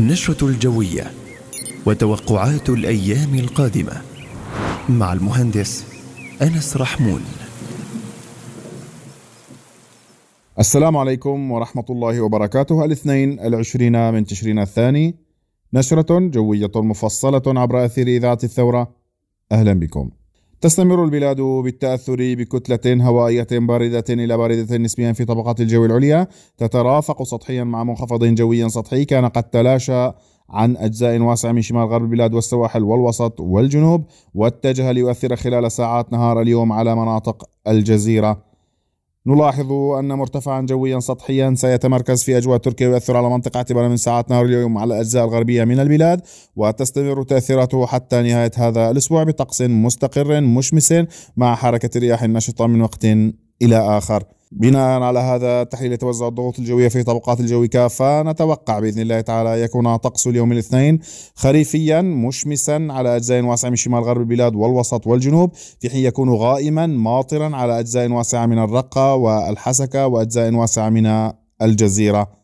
النشرة الجوية وتوقعات الأيام القادمة مع المهندس أنس رحمون السلام عليكم ورحمة الله وبركاته الاثنين العشرين من تشرين الثاني نشرة جوية مفصلة عبر أثير إذاعة الثورة أهلا بكم تستمر البلاد بالتأثر بكتلة هوائية باردة إلى باردة نسبيا في طبقات الجو العليا تترافق سطحيا مع منخفض جوي سطحي كان قد تلاشى عن أجزاء واسعة من شمال غرب البلاد والسواحل والوسط والجنوب واتجه ليؤثر خلال ساعات نهار اليوم على مناطق الجزيرة نلاحظ أن مرتفعا جويا سطحيا سيتمركز في أجواء تركيا ويؤثر على منطقة اعتبارا من ساعات نهار اليوم على الأجزاء الغربية من البلاد وتستمر تأثيراته حتى نهاية هذا الأسبوع بطقس مستقر مشمس مع حركة رياح نشطة من وقت إلى آخر بناء على هذا التحليل يتوزع الضغوط الجوية في طبقات الجو كافة نتوقع بإذن الله تعالى يكون طقس اليوم الاثنين خريفيا مشمسا على أجزاء واسعة من شمال غرب البلاد والوسط والجنوب في حين يكون غائما ماطرا على أجزاء واسعة من الرقة والحسكة وأجزاء واسعة من الجزيرة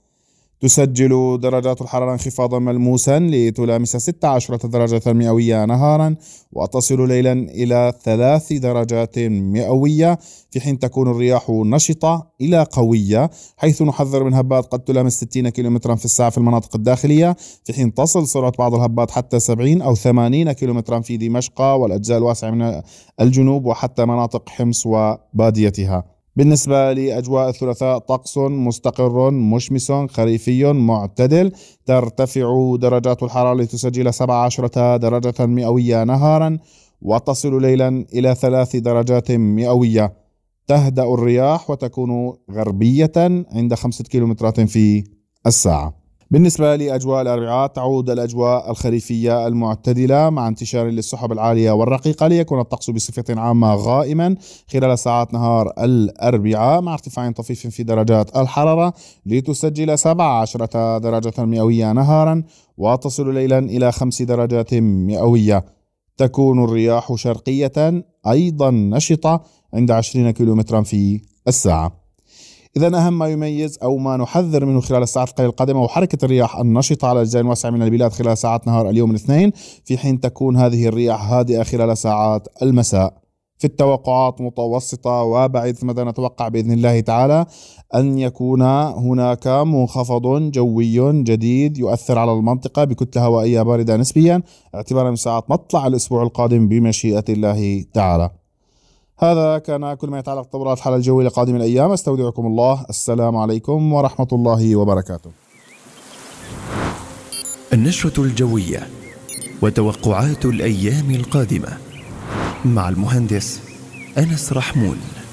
تسجل درجات الحرارة انخفاضا ملموسا لتلامس 16 درجة مئوية نهارا وتصل ليلا إلى ثلاث درجات مئوية في حين تكون الرياح نشطة إلى قوية حيث نحذر من هبات قد تلامس 60 كم في الساعة في المناطق الداخلية في حين تصل سرعة بعض الهبات حتى 70 أو 80 كم في دمشق والأجزاء الواسعة من الجنوب وحتى مناطق حمص وباديتها بالنسبة لأجواء الثلاثاء طقس مستقر مشمس خريفي معتدل ترتفع درجات الحرارة لتسجل 17 درجة مئوية نهارا وتصل ليلا إلى ثلاث درجات مئوية تهدأ الرياح وتكون غربية عند خمسة كيلومترات في الساعة بالنسبة لأجواء الأربعاء تعود الأجواء الخريفية المعتدلة مع انتشار للسحب العالية والرقيقة ليكون الطقس بصفة عامة غائما خلال ساعات نهار الأربعاء مع ارتفاع طفيف في درجات الحرارة لتسجل 17 درجة مئوية نهارا وتصل ليلا إلى 5 درجات مئوية تكون الرياح شرقية أيضا نشطة عند 20 كيلومترا في الساعة إذا أهم ما يميز أو ما نحذر منه خلال الساعات القليلة القادمة هو حركة الرياح النشطة على أجزاء واسعة من البلاد خلال ساعات نهار اليوم الاثنين في حين تكون هذه الرياح هادئة خلال ساعات المساء في التوقعات متوسطة وبعيد مدى نتوقع بإذن الله تعالى أن يكون هناك منخفض جوي جديد يؤثر على المنطقة بكتلة هوائية باردة نسبيا اعتبارا من ساعات مطلع الأسبوع القادم بمشيئة الله تعالى هذا كان كل ما يتعلق بتطورات الحالة الجوية لقادم الأيام أستودعكم الله السلام عليكم ورحمة الله وبركاته النشرة الجوية وتوقعات الأيام القادمة مع المهندس أنس رحمون